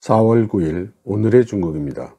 4월 9일 오늘의 중국입니다.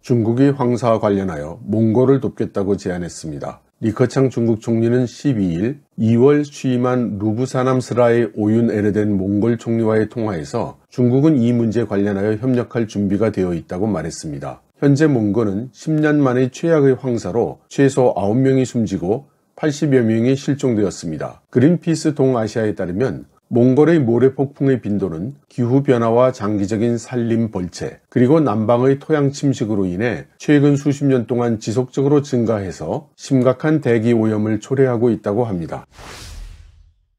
중국이 황사와 관련하여 몽골을 돕겠다고 제안했습니다. 리커창 중국 총리는 12일 2월 취임한 루브사남스라의 오윤 에르덴 몽골 총리와의 통화에서 중국은 이 문제에 관련하여 협력할 준비가 되어 있다고 말했습니다. 현재 몽골은 10년 만의 최악의 황사로 최소 9명이 숨지고 80여 명이 실종되었습니다. 그린피스 동아시아에 따르면 몽골의 모래폭풍의 빈도는 기후변화와 장기적인 산림 벌채 그리고 남방의 토양 침식으로 인해 최근 수십 년 동안 지속적으로 증가해서 심각한 대기오염을 초래하고 있다고 합니다.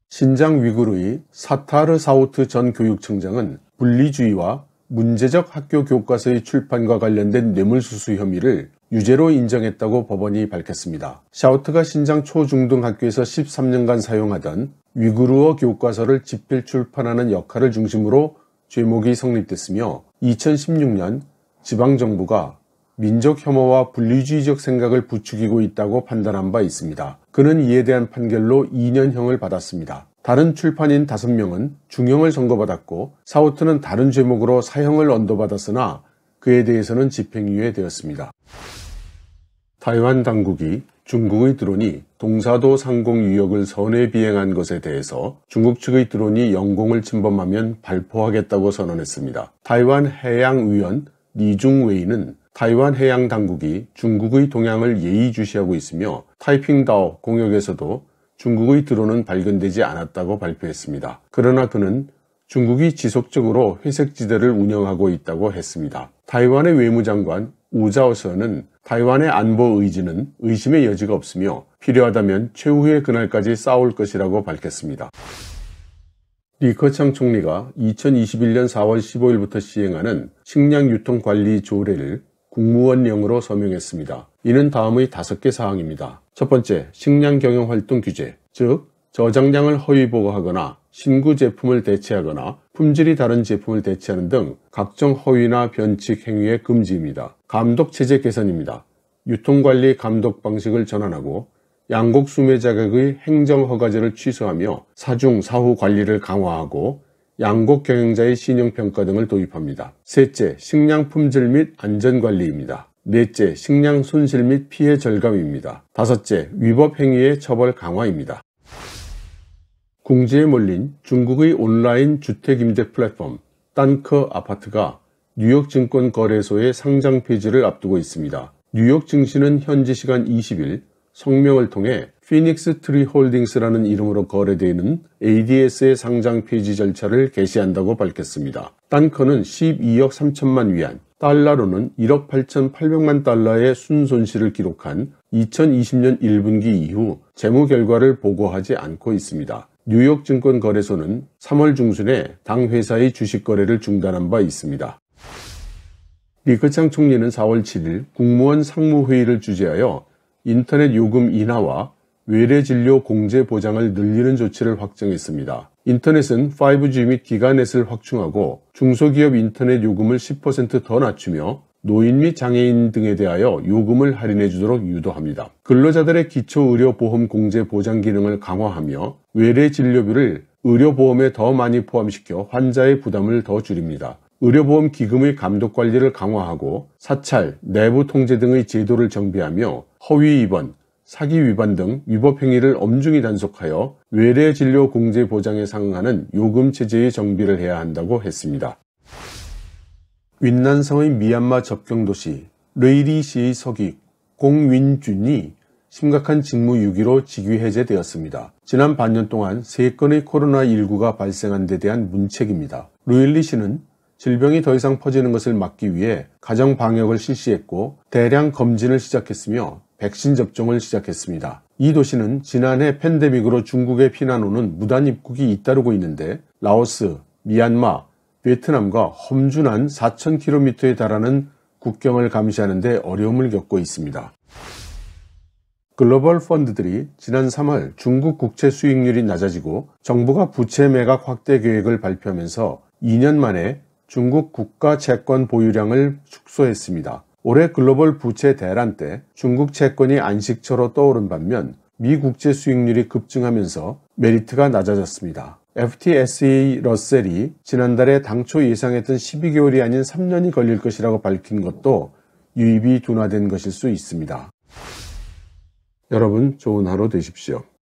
신장 위구르의 사타르 사우트 전 교육청장은 분리주의와 문제적 학교 교과서의 출판과 관련된 뇌물수수 혐의를 유죄로 인정했다고 법원이 밝혔습니다. 샤우트가 신장 초중등학교에서 13년간 사용하던 위구르어 교과서를 집필 출판하는 역할을 중심으로 죄목이 성립됐으며 2016년 지방정부가 민족 혐오와 분리주의적 생각을 부추기고 있다고 판단한 바 있습니다. 그는 이에 대한 판결로 2년형을 받았습니다. 다른 출판인 5명은 중형을 선고받았고 사우트는 다른 죄목으로 사형을 언도받았으나 그에 대해서는 집행유예 되었습니다. 타이완 당국이 중국의 드론이 동사도 상공 유역을 선회 비행한 것에 대해서 중국 측의 드론이 영공을 침범하면 발포하겠다고 선언했습니다. 타이완 해양위원 리중웨이는 타이완 해양 당국이 중국의 동향을 예의주시하고 있으며 타이핑다오 공역에서도 중국의 드론은 발견되지 않았다고 발표했습니다. 그러나 그는 중국이 지속적으로 회색지대를 운영하고 있다고 했습니다. 타이완의 외무장관 우자오서는 타이완의 안보 의지는 의심의 여지가 없으며 필요하다면 최후의 그날까지 싸울 것이라고 밝혔습니다. 리커창 총리가 2021년 4월 15일부터 시행하는 식량유통관리 조례를 국무원령으로 서명했습니다. 이는 다음의 5개 사항입니다. 첫 번째, 식량경영활동 규제, 즉 저장량을 허위보고하거나 신구 제품을 대체하거나 품질이 다른 제품을 대체하는 등 각종 허위나 변칙 행위의 금지입니다. 감독 체제 개선입니다. 유통관리 감독 방식을 전환하고 양곡 수매 자격의 행정허가제를 취소하며 사중 사후 관리를 강화하고 양곡 경영자의 신용평가 등을 도입합니다. 셋째, 식량 품질 및 안전관리입니다. 넷째, 식량 손실 및 피해 절감입니다. 다섯째, 위법 행위의 처벌 강화입니다. 궁지에 몰린 중국의 온라인 주택임대 플랫폼 딴커 아파트가 뉴욕 증권 거래소의 상장 폐지를 앞두고 있습니다. 뉴욕 증시는 현지 시간 20일 성명을 통해 피닉스 트리 홀딩스라는 이름으로 거래되는 ADS의 상장 폐지 절차를 개시한다고 밝혔습니다. 딴커는 12억 3천만 위안, 달러로는 1억 8,800만 달러의 순손실을 기록한 2020년 1분기 이후 재무 결과를 보고하지 않고 있습니다. 뉴욕증권거래소는 3월 중순에 당 회사의 주식 거래를 중단한 바 있습니다. 리커창 총리는 4월 7일 국무원 상무회의를 주재하여 인터넷 요금 인하와 외래진료 공제 보장을 늘리는 조치를 확정했습니다. 인터넷은 5G 및 기가넷을 확충하고 중소기업 인터넷 요금을 10%더 낮추며 노인 및 장애인 등에 대하여 요금을 할인해 주도록 유도합니다. 근로자들의 기초의료보험 공제 보장 기능을 강화하며 외래 진료비를 의료보험에 더 많이 포함시켜 환자의 부담을 더 줄입니다. 의료보험 기금의 감독관리를 강화하고 사찰, 내부 통제 등의 제도를 정비하며 허위 입원, 사기 위반 등 위법 행위를 엄중히 단속하여 외래 진료 공제 보장에 상응하는 요금 체제의 정비를 해야 한다고 했습니다. 윈난성의 미얀마 접경 도시 레이리시의 서기 공윈준이 심각한 직무유기로 직위해제되었습니다. 지난 반년 동안 3건의 코로나19가 발생한 데 대한 문책입니다. 루일리 씨는 질병이 더 이상 퍼지는 것을 막기 위해 가정 방역을 실시했고 대량 검진을 시작했으며 백신 접종을 시작했습니다. 이 도시는 지난해 팬데믹으로 중국에 피난 오는 무단 입국이 잇따르고 있는데 라오스, 미얀마, 베트남과 험준한 4,000km에 달하는 국경을 감시하는데 어려움을 겪고 있습니다. 글로벌 펀드들이 지난 3월 중국 국채 수익률이 낮아지고 정부가 부채 매각 확대 계획을 발표하면서 2년 만에 중국 국가 채권 보유량을 축소했습니다. 올해 글로벌 부채 대란 때 중국 채권이 안식처로 떠오른 반면 미국채 수익률이 급증하면서 메리트가 낮아졌습니다. FTSE 러셀이 지난달에 당초 예상했던 12개월이 아닌 3년이 걸릴 것이라고 밝힌 것도 유입이 둔화된 것일 수 있습니다. 여러분 좋은 하루 되십시오.